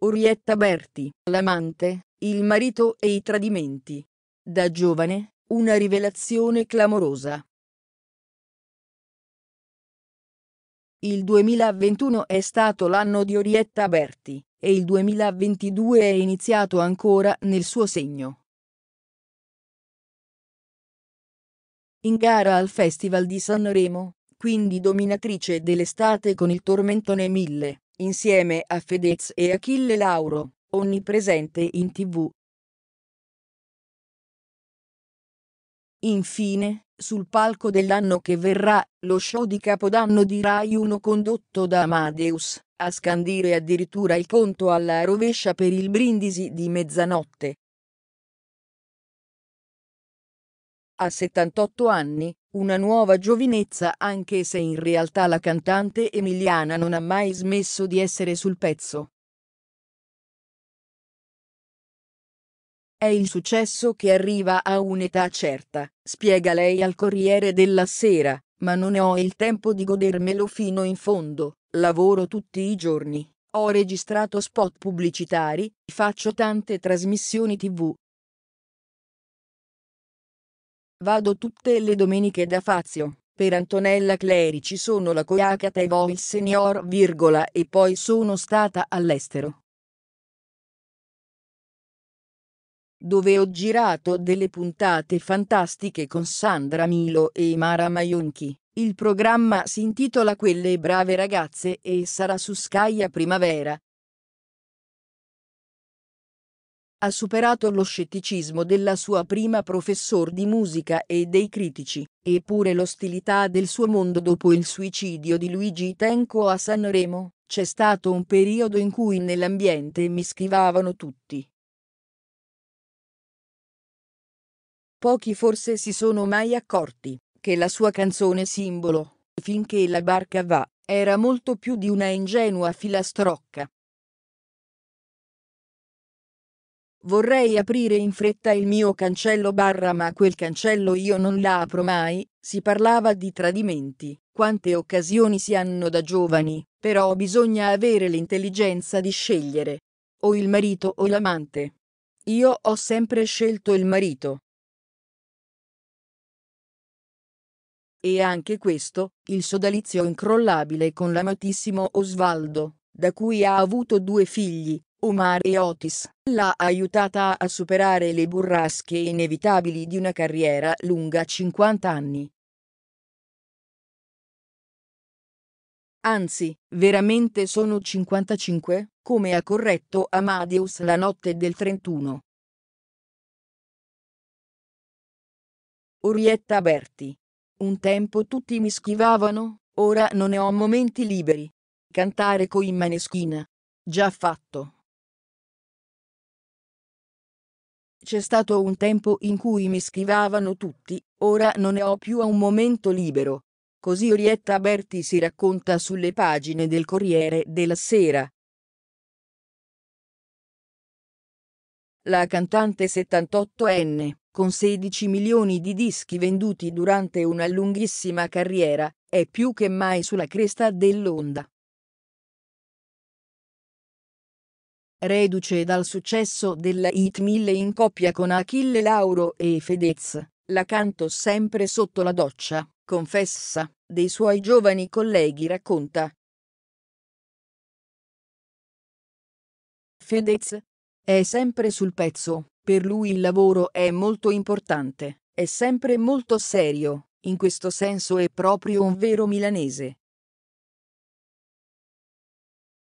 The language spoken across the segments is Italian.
Orietta Berti, l'amante, il marito e i tradimenti. Da giovane, una rivelazione clamorosa. Il 2021 è stato l'anno di Orietta Berti, e il 2022 è iniziato ancora nel suo segno. In gara al Festival di Sanremo, quindi dominatrice dell'estate con il tormentone 1000 insieme a Fedez e Achille Lauro, onnipresente in tv. Infine, sul palco dell'anno che verrà, lo show di Capodanno di Rai 1 condotto da Amadeus, a scandire addirittura il conto alla rovescia per il brindisi di mezzanotte. A 78 anni, una nuova giovinezza anche se in realtà la cantante Emiliana non ha mai smesso di essere sul pezzo. È il successo che arriva a un'età certa, spiega lei al Corriere della Sera, ma non ho il tempo di godermelo fino in fondo, lavoro tutti i giorni, ho registrato spot pubblicitari, faccio tante trasmissioni tv, Vado tutte le domeniche da Fazio. Per Antonella Clerici sono la coiacata e voi senior, virgola, e poi sono stata all'estero. Dove ho girato delle puntate fantastiche con Sandra Milo e Mara Maionchi. Il programma si intitola Quelle brave ragazze e sarà su Sky a primavera, ha superato lo scetticismo della sua prima professor di musica e dei critici, eppure l'ostilità del suo mondo dopo il suicidio di Luigi Tenco a Sanremo, c'è stato un periodo in cui nell'ambiente mi schivavano tutti. Pochi forse si sono mai accorti che la sua canzone simbolo, finché la barca va, era molto più di una ingenua filastrocca Vorrei aprire in fretta il mio cancello barra ma quel cancello io non l'apro mai, si parlava di tradimenti, quante occasioni si hanno da giovani, però bisogna avere l'intelligenza di scegliere. O il marito o l'amante. Io ho sempre scelto il marito. E anche questo, il sodalizio incrollabile con l'amatissimo Osvaldo, da cui ha avuto due figli, Omar e Otis, l'ha aiutata a superare le burrasche inevitabili di una carriera lunga 50 anni. Anzi, veramente sono 55, come ha corretto Amadeus la notte del 31. Orietta Berti. Un tempo tutti mi schivavano, ora non ne ho momenti liberi. Cantare coi maneschina. Già fatto. C'è stato un tempo in cui mi schivavano tutti, ora non ne ho più a un momento libero. Così Orietta Berti si racconta sulle pagine del Corriere della Sera. La cantante 78enne, con 16 milioni di dischi venduti durante una lunghissima carriera, è più che mai sulla cresta dell'onda. Reduce dal successo della Hit 1000 in coppia con Achille Lauro e Fedez, la canto sempre sotto la doccia, confessa, dei suoi giovani colleghi racconta. Fedez è sempre sul pezzo, per lui il lavoro è molto importante, è sempre molto serio, in questo senso è proprio un vero milanese.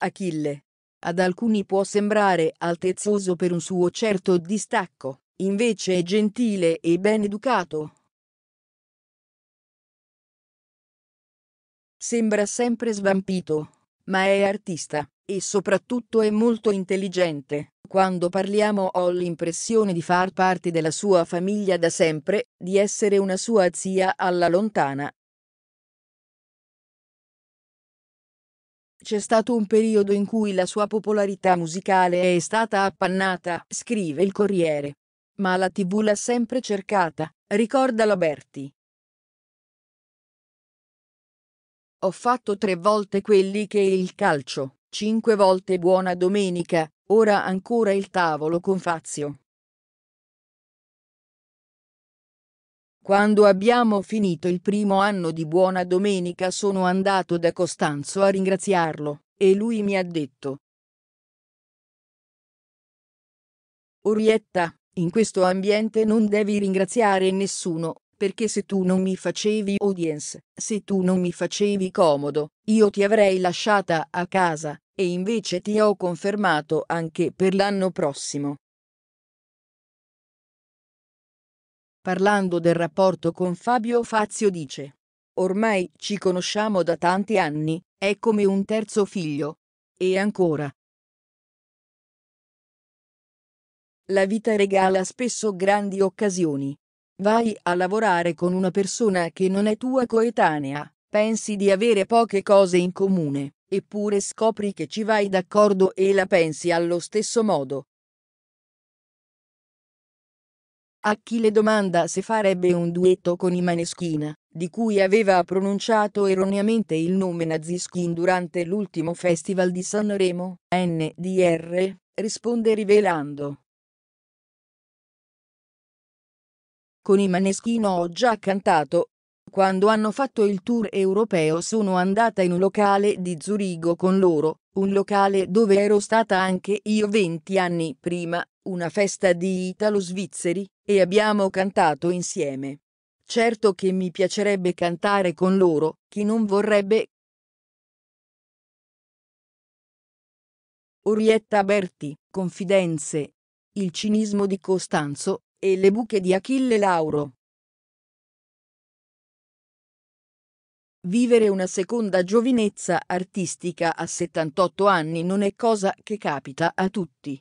Achille ad alcuni può sembrare altezzoso per un suo certo distacco, invece è gentile e ben educato. Sembra sempre svampito, ma è artista e soprattutto è molto intelligente. Quando parliamo ho l'impressione di far parte della sua famiglia da sempre, di essere una sua zia alla lontana, C'è stato un periodo in cui la sua popolarità musicale è stata appannata, scrive il Corriere. Ma la TV l'ha sempre cercata, ricorda Laberti. Ho fatto tre volte quelli che il calcio, cinque volte buona domenica, ora ancora il tavolo con Fazio. Quando abbiamo finito il primo anno di Buona Domenica sono andato da Costanzo a ringraziarlo, e lui mi ha detto. Orietta, in questo ambiente non devi ringraziare nessuno, perché se tu non mi facevi audience, se tu non mi facevi comodo, io ti avrei lasciata a casa, e invece ti ho confermato anche per l'anno prossimo. parlando del rapporto con Fabio Fazio dice. Ormai ci conosciamo da tanti anni, è come un terzo figlio. E ancora. La vita regala spesso grandi occasioni. Vai a lavorare con una persona che non è tua coetanea, pensi di avere poche cose in comune, eppure scopri che ci vai d'accordo e la pensi allo stesso modo. A chi le domanda se farebbe un duetto con i Maneschina, di cui aveva pronunciato erroneamente il nome Naziskin durante l'ultimo festival di Sanremo, NDR, risponde rivelando. Con i Maneschin ho già cantato. Quando hanno fatto il tour europeo sono andata in un locale di Zurigo con loro, un locale dove ero stata anche io 20 anni prima, una festa di italo-svizzeri, e abbiamo cantato insieme. Certo che mi piacerebbe cantare con loro, chi non vorrebbe. Orietta Berti, Confidenze. Il cinismo di Costanzo, e le buche di Achille Lauro. Vivere una seconda giovinezza artistica a 78 anni non è cosa che capita a tutti.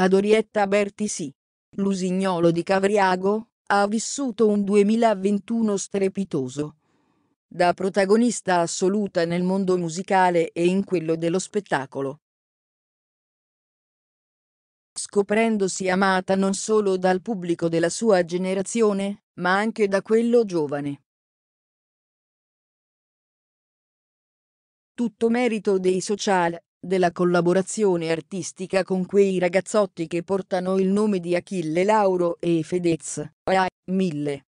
ad Orietta Bertisi. Lusignolo di Cavriago ha vissuto un 2021 strepitoso. Da protagonista assoluta nel mondo musicale e in quello dello spettacolo. Scoprendosi amata non solo dal pubblico della sua generazione, ma anche da quello giovane. Tutto merito dei social della collaborazione artistica con quei ragazzotti che portano il nome di Achille Lauro e Fedez. AI Mille.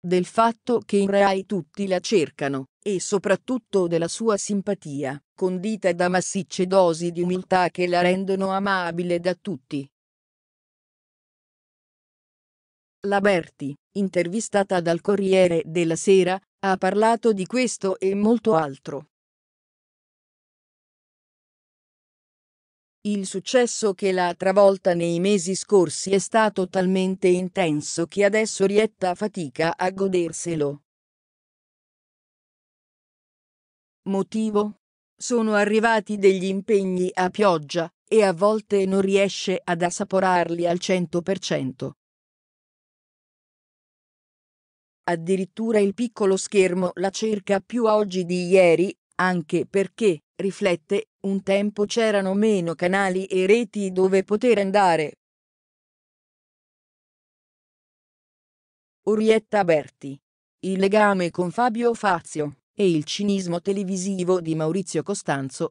Del fatto che in Rai tutti la cercano, e soprattutto della sua simpatia, condita da massicce dosi di umiltà che la rendono amabile da tutti. La Berti, intervistata dal Corriere della Sera, ha parlato di questo e molto altro. Il successo che l'ha travolta nei mesi scorsi è stato talmente intenso che adesso Rietta fatica a goderselo. Motivo? Sono arrivati degli impegni a pioggia, e a volte non riesce ad assaporarli al 100%. Addirittura il piccolo schermo la cerca più oggi di ieri, anche perché, riflette, un tempo c'erano meno canali e reti dove poter andare. Orietta Berti. Il legame con Fabio Fazio e il cinismo televisivo di Maurizio Costanzo.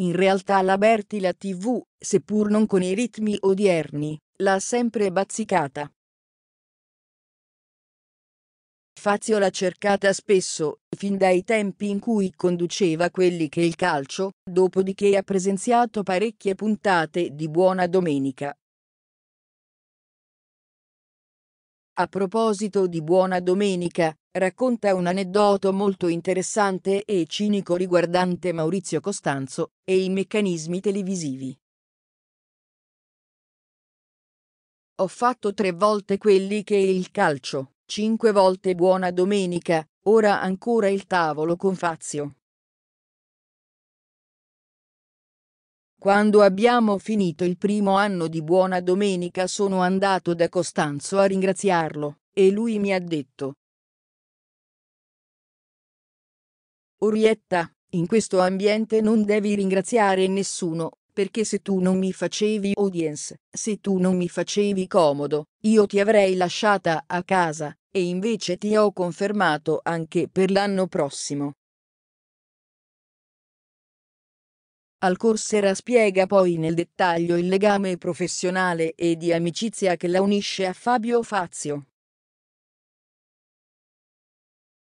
In realtà la Berti la TV, seppur non con i ritmi odierni, l'ha sempre bazzicata. Fazio l'ha cercata spesso, fin dai tempi in cui conduceva quelli che il calcio, dopodiché ha presenziato parecchie puntate di Buona Domenica. A proposito di Buona Domenica, racconta un aneddoto molto interessante e cinico riguardante Maurizio Costanzo e i meccanismi televisivi. Ho fatto tre volte quelli che il calcio, cinque volte buona domenica, ora ancora il tavolo con Fazio. Quando abbiamo finito il primo anno di buona domenica sono andato da Costanzo a ringraziarlo, e lui mi ha detto. Orietta, in questo ambiente non devi ringraziare nessuno, perché se tu non mi facevi audience, se tu non mi facevi comodo, io ti avrei lasciata a casa, e invece ti ho confermato anche per l'anno prossimo. Alcorsera spiega poi nel dettaglio il legame professionale e di amicizia che la unisce a Fabio Fazio.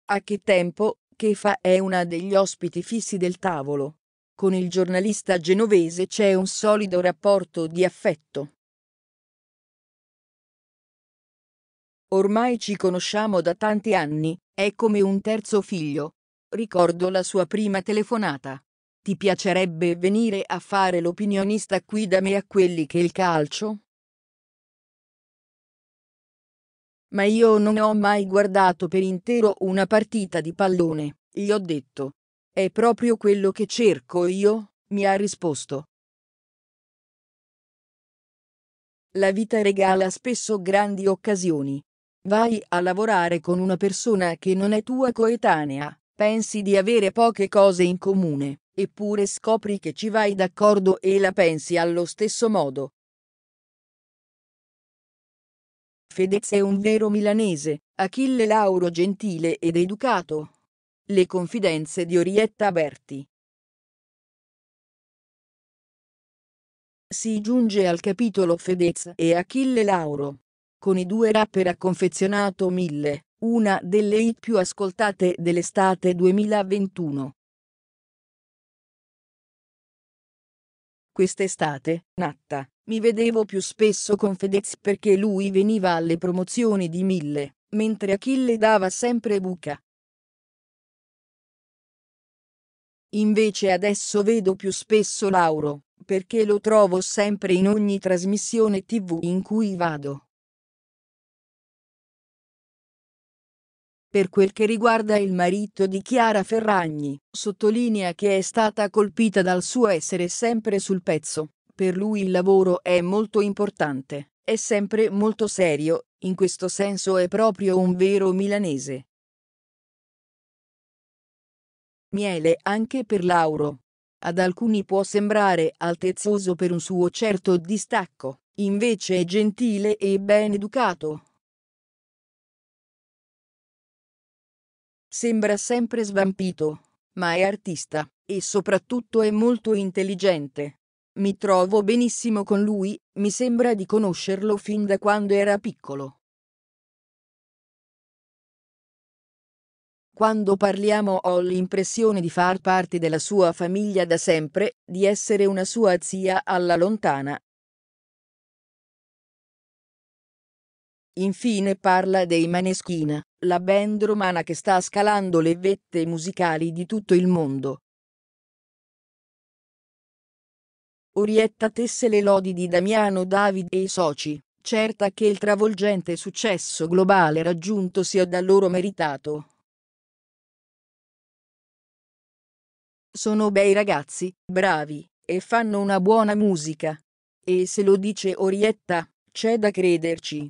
A che tempo, che fa è una degli ospiti fissi del tavolo. Con il giornalista genovese c'è un solido rapporto di affetto. Ormai ci conosciamo da tanti anni, è come un terzo figlio. Ricordo la sua prima telefonata. Ti piacerebbe venire a fare l'opinionista qui da me a quelli che il calcio? Ma io non ho mai guardato per intero una partita di pallone, gli ho detto. È proprio quello che cerco io, mi ha risposto. La vita regala spesso grandi occasioni. Vai a lavorare con una persona che non è tua coetanea, pensi di avere poche cose in comune, eppure scopri che ci vai d'accordo e la pensi allo stesso modo. Fedez è un vero milanese, Achille Lauro gentile ed educato, le confidenze di Orietta Berti. Si giunge al capitolo Fedez e Achille Lauro. Con i due rapper ha confezionato Mille, una delle hit più ascoltate dell'estate 2021. Quest'estate, Natta, mi vedevo più spesso con Fedez perché lui veniva alle promozioni di Mille, mentre Achille dava sempre buca. Invece adesso vedo più spesso Lauro, perché lo trovo sempre in ogni trasmissione tv in cui vado. Per quel che riguarda il marito di Chiara Ferragni, sottolinea che è stata colpita dal suo essere sempre sul pezzo. Per lui il lavoro è molto importante, è sempre molto serio, in questo senso è proprio un vero milanese miele anche per Lauro. Ad alcuni può sembrare altezzoso per un suo certo distacco, invece è gentile e ben educato. Sembra sempre svampito, ma è artista, e soprattutto è molto intelligente. Mi trovo benissimo con lui, mi sembra di conoscerlo fin da quando era piccolo. Quando parliamo ho l'impressione di far parte della sua famiglia da sempre, di essere una sua zia alla lontana. Infine parla dei Maneschina, la band romana che sta scalando le vette musicali di tutto il mondo. Orietta tesse le lodi di Damiano David e i soci, certa che il travolgente successo globale raggiunto sia da loro meritato. Sono bei ragazzi, bravi, e fanno una buona musica. E se lo dice Orietta, c'è da crederci.